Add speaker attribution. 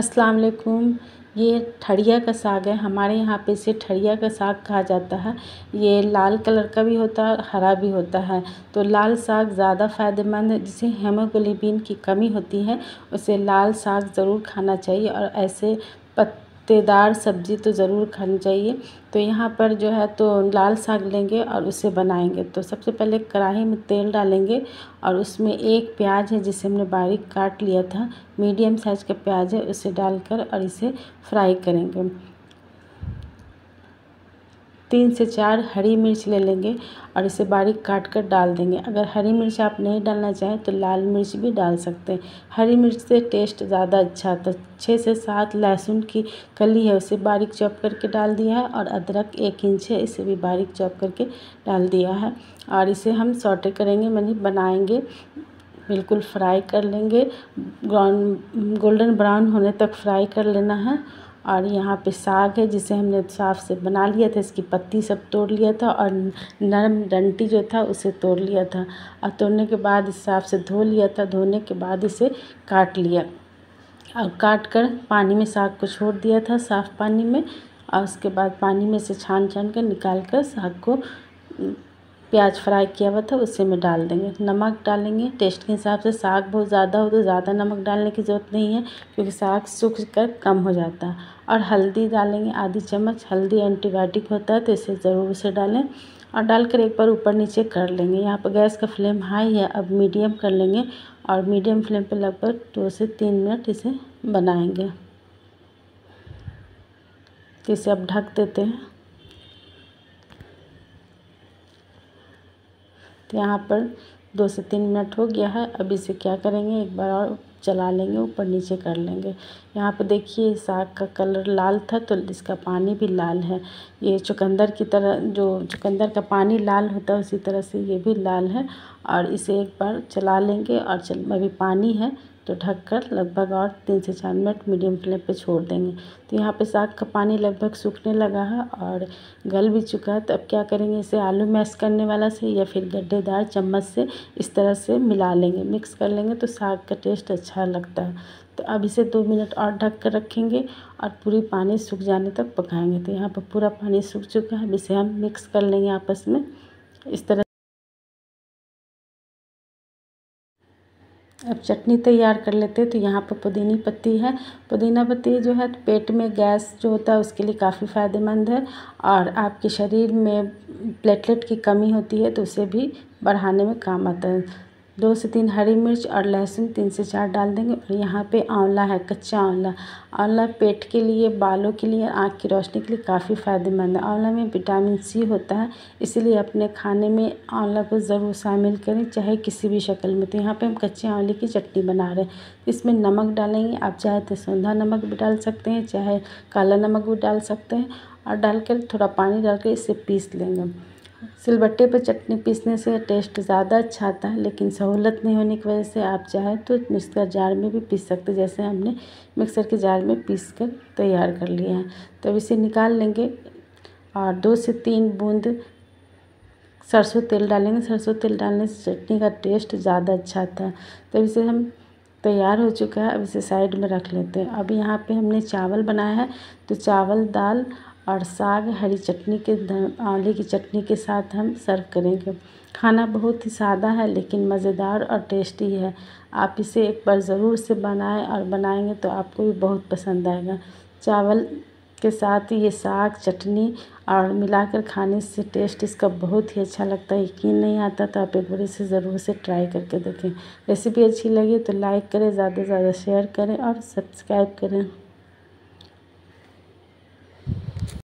Speaker 1: अस्सलाम वालेकुम ये ठड़िया का साग है हमारे यहाँ पे इसे ठड़िया का साग कहा जाता है ये लाल कलर का भी होता है हरा भी होता है तो लाल साग ज़्यादा फ़ायदेमंद है जिसे हेमोग्लोबिन की कमी होती है उसे लाल साग ज़रूर खाना चाहिए और ऐसे पत्ते पत्तेदार सब्ज़ी तो ज़रूर खानी चाहिए तो यहाँ पर जो है तो लाल साग लेंगे और उसे बनाएंगे तो सबसे पहले कढ़ाई में तेल डालेंगे और उसमें एक प्याज है जिसे हमने बारीक काट लिया था मीडियम साइज़ का प्याज है उसे डालकर और इसे फ्राई करेंगे तीन से चार हरी मिर्च ले लेंगे और इसे बारीक काट कर डाल देंगे अगर हरी मिर्च आप नहीं डालना चाहें तो लाल मिर्च भी डाल सकते हैं हरी मिर्च से टेस्ट ज़्यादा अच्छा आता है तो छः से सात लहसुन की कली है उसे बारीक चॉप करके डाल दिया है और अदरक एक इंच है इसे भी बारीक चॉप करके डाल दिया है और इसे हम सॉटे करेंगे मैंने बनाएंगे बिल्कुल फ्राई कर लेंगे गोल्डन ब्राउन होने तक फ्राई कर लेना है और यहाँ पे साग है जिसे हमने साफ से बना लिया था इसकी पत्ती सब तोड़ लिया था और नरम डंटी जो था उसे तोड़ लिया था और तोड़ने के बाद इसे साफ से धो लिया था धोने के बाद इसे काट लिया और काट कर पानी में साग को छोड़ दिया था साफ़ पानी में और उसके बाद पानी में से छान छान कर निकाल कर साग को प्याज फ्राई किया हुआ था उसे में डाल देंगे नमक डालेंगे टेस्ट के हिसाब से साग बहुत ज़्यादा हो तो ज़्यादा नमक डालने की ज़रूरत नहीं है क्योंकि साग सूख कर कम हो जाता है और हल्दी डालेंगे आधी चम्मच हल्दी एंटीबायोटिक होता है तो इसे ज़रूर उसे डालें और डालकर एक बार ऊपर नीचे कर लेंगे यहाँ पर गैस का फ्लेम हाई है अब मीडियम कर लेंगे और मीडियम फ्लेम पर लगभग दो से तीन मिनट इसे बनाएंगे इसे अब ढक देते हैं तो यहाँ पर दो से तीन मिनट हो गया है अब इसे क्या करेंगे एक बार और चला लेंगे ऊपर नीचे कर लेंगे यहाँ पर देखिए साग का कलर लाल था तो इसका पानी भी लाल है ये चुकंदर की तरह जो चुकंदर का पानी लाल होता है उसी तरह से ये भी लाल है और इसे एक बार चला लेंगे और चल अभी पानी है तो ढककर लगभग और तीन से चार मिनट मीडियम फ्लेम पे छोड़ देंगे तो यहाँ पे साग का पानी लगभग सूखने लगा है और गल भी चुका है तो अब क्या करेंगे इसे आलू मैश करने वाला से या फिर गड्ढेदार चम्मच से इस तरह से मिला लेंगे मिक्स कर लेंगे तो साग का टेस्ट अच्छा लगता है तो अब इसे दो मिनट और ढक कर रखेंगे और पूरी पानी सूख जाने तक पकाएंगे तो यहाँ पर पूरा पानी सूख चुका है अब इसे हम मिक्स कर लेंगे आपस में इस तरह अब चटनी तैयार कर लेते हैं तो यहाँ पर पुदीनी पत्ती है पुदीना पत्ती जो है पेट में गैस जो होता है उसके लिए काफ़ी फ़ायदेमंद है और आपके शरीर में प्लेटलेट की कमी होती है तो उसे भी बढ़ाने में काम आता है दो से तीन हरी मिर्च और लहसुन तीन से चार डाल देंगे और यहाँ पे आंवला है कच्चा आंवला आंवला पेट के लिए बालों के लिए आँख की रोशनी के लिए काफ़ी फ़ायदेमंद है आंवला में विटामिन सी होता है इसीलिए अपने खाने में आंवला को ज़रूर शामिल करें चाहे किसी भी शक्ल में तो यहाँ पे हम कच्चे आंवले की चटनी बना रहे हैं इसमें नमक डालेंगे आप चाहे तो सौंधा नमक भी डाल सकते हैं चाहे काला नमक भी डाल सकते हैं और डालकर थोड़ा पानी डालकर इसे पीस लेंगे सिलबट्टे पर चटनी पीसने से टेस्ट ज़्यादा अच्छा आता है लेकिन सहूलत नहीं होने की वजह से आप चाहे तो मिक्सर जार में भी पीस सकते जैसे हमने मिक्सर के जार में पीस कर तैयार कर लिए हैं तो इसे निकाल लेंगे और दो से तीन बूंद सरसों तेल डालेंगे सरसों तेल डालने से चटनी का टेस्ट ज़्यादा अच्छा आता है तो इसे हम तैयार हो चुका है अब इसे साइड में रख लेते हैं अब यहाँ पे हमने चावल बनाया है तो चावल दाल और साग हरी चटनी के आंवले की चटनी के साथ हम सर्व करेंगे खाना बहुत ही सादा है लेकिन मज़ेदार और टेस्टी है आप इसे एक बार ज़रूर से बनाएं और बनाएंगे तो आपको भी बहुत पसंद आएगा चावल के साथ ये साग चटनी और मिलाकर खाने से टेस्ट इसका बहुत ही अच्छा लगता है यकीन नहीं आता तो आप एक बार इसे ज़रूर से ट्राई करके देखें रेसिपी अच्छी लगी तो लाइक करें ज़्यादा से ज़्यादा शेयर करें और सब्सक्राइब करें